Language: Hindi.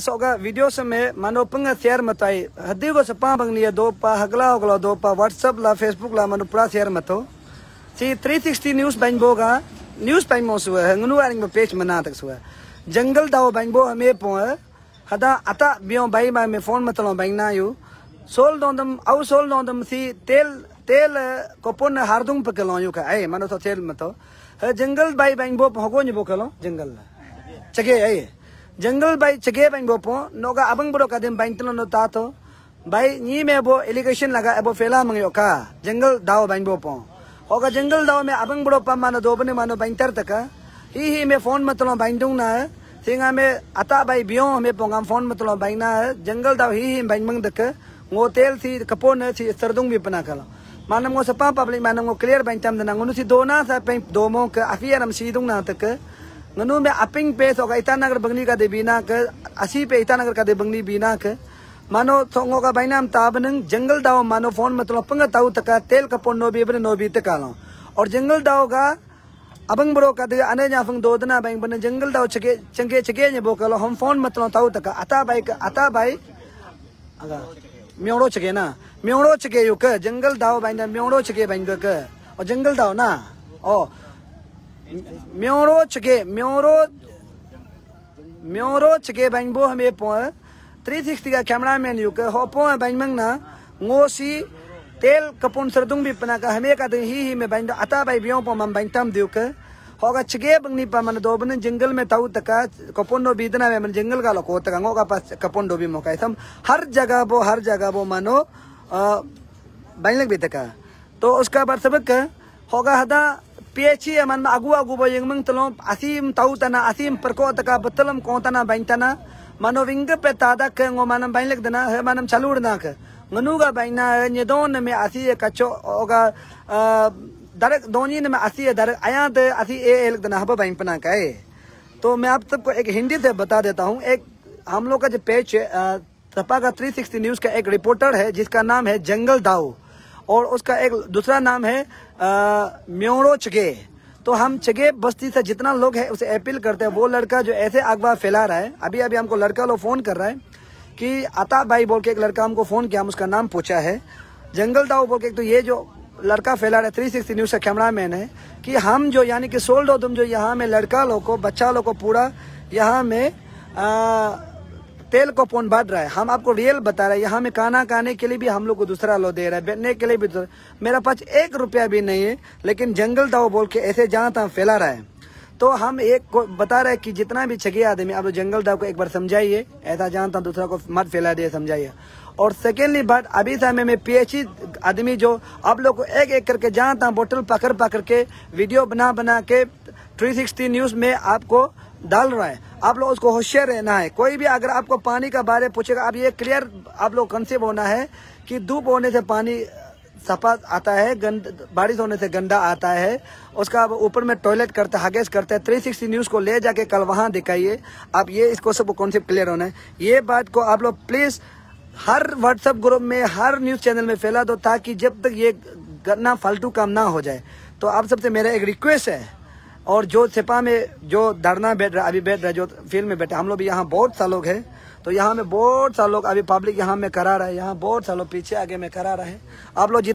soga video seme mano penga share matai hadi go sapa bang nia do pa hagla hagla do pa whatsapp la facebook la mano pura share mato si 360 news bang boga news bang mo suwa ngnu aring ba page mana tak suwa जंगल दाव बैंक बो हमें पो हदा अता बियो भाई माय में फोन मतलो बैंक ना यू सोल दो दम आउ सोल दो दम सी तेल तेल कोपोन हारदुंग पकलो यू का ए मनो तो तेल मतो जंगल भाई बैंक बो हगो नि बो कलो जंगल चगे ए जंगल भाई चगे बाई बोपो नोगा अबंग बुरो का दिन बाई तनो ता तो बाई नी में बो एलिगेशन लगा एबो फेला मंगयो का जंगल दाओ बाई बोपो होगा जंगल दाओ में अबंग बुरो पा मानो दोबने मानो बाई तर तक ही ही में फोन मतलो बाई दूंग ना सिंगा में अता बाई बियो हमें पोंगा फोन मतलो बाई ना जंगल दाओ ही ही बाई मंग तक वो तेल थी कपो न थी सरदूंग भी पना कर मानम वो सपा पब्लिक मानम वो क्लियर बाई तम दना उन्हों दोना सा दो मोक अफियर सी दूंग ना तक ननु में अपिंग पे तो का इतानगर बंगनी का दे बीना के असी पे इतानगर का दे बंगनी बीना के मानो थोंगो तो का भाई नाम ताबनंग जंगल दाव मानो फोन में मतलब तो पंगा ताऊ तक का तेल का पोन नोबी अपने नोबी तक आलो और जंगल दाव का अबंग बड़ो का दे अने जहाँ दो दिना भाई बने जंगल दाव चके चंगे चके ने बोकलो हम फोन में मतलब तो ताऊ तक अता भाई अता भाई अगा म्योड़ो चके ना म्योड़ो चके यू जंगल दाव भाई ना म्योड़ो चके भाई और जंगल दाव ना ओ कैमरामैन युक हॉपो बोसी तेल कपून सर भी पना का हमे का ही ही में बैंड अता भाई बियों पो मम बैंड तम दियो का होगा छगे बंगनी पा मन दोबन जंगल में तऊ तका कपून नो बीतना में मन जंगल का लोको होता गो का पास कपून डोबी मोका इसम हर जगह बो हर जगह वो मानो बैंड लग बीत तका तो उसका सबक होगा हदा पेचि मन अगुअगुबंग असीम तौतना असीम प्रकोतक बतलम कौतना बैंतना मनो विंग पे तादक गो मन बैन लग देना हे मन चलूड़नाक मनुगा बैना है निदोन में असी कचो होगा दरक दोनी में असी दरक आया तो असी ए एल देना हब बैंपना का है तो मैं आप सबको एक हिंदी से बता देता हूँ एक हम लोग का जो पेच है सपा का 360 न्यूज़ का एक रिपोर्टर है जिसका नाम है जंगल दाऊ और उसका एक दूसरा नाम है म्योड़ो चगे तो हम चगे बस्ती से जितना लोग है उसे अपील करते हैं वो लड़का जो ऐसे अगवा फैला रहा है अभी अभी हमको लड़का लोग फ़ोन कर रहा है कि अता भाई बोल के एक लड़का हमको फ़ोन किया हम उसका नाम पूछा है जंगल दाऊ बोल के एक तो ये जो लड़का फैला रहा है थ्री सिक्सटी न्यूज़ का कैमरा मैन है कि हम जो यानी कि सोल्ड हो तुम जो यहाँ में लड़का लोग को बच्चा लोग को पूरा यहाँ में आ, तेल को पौन बढ़ रहा है हम आपको रियल बता रहे हैं यहाँ में खाना खाने के लिए भी हम लोग को दूसरा लो दे रहा है बैठने के लिए भी मेरा पास एक रुपया भी नहीं है लेकिन जंगल दाव बोल के ऐसे जहाँ तहाँ फैला रहा है तो हम एक को बता रहे हैं कि जितना भी छगे आदमी आप लोग जंगल दाव को एक बार समझाइए ऐसा तहाँ दूसरा को मत फैला दिए समझाइए और सेकेंडली बात अभी समय में पीएचई e आदमी जो आप लोग को एक एक करके जहाँ तहाँ बोतल पकड़ पकड़ के वीडियो बना बना के थ्री न्यूज़ में आपको डाल रहा है आप लोग उसको होशियार रहना है कोई भी अगर आपको पानी का बारे पूछेगा आप ये क्लियर आप लोग कंसेप्ट होना है कि धूप होने से पानी सफा आता है गंद बारिश होने से गंदा आता है उसका ऊपर में टॉयलेट करते हगेज करते हैं थ्री सिक्सटी न्यूज़ को ले जाके कल वहाँ दिखाइए आप ये इसको सब कॉन्सेप्ट क्लियर होना है ये बात को आप लोग प्लीज़ हर व्हाट्सएप ग्रुप में हर न्यूज़ चैनल में फैला दो ताकि जब तक ये गन्ना फालतू काम ना हो जाए तो आप सबसे मेरा एक रिक्वेस्ट है और जो सिपा में जो धरना बैठ रहा अभी बैठ रहा जो फील्ड में बैठे हम लोग भी यहाँ बहुत सा लोग है तो यहाँ में बहुत सा लोग अभी पब्लिक यहाँ में करा रहा है यहाँ बहुत सा लोग पीछे आगे में करा रहे हैं आप लोग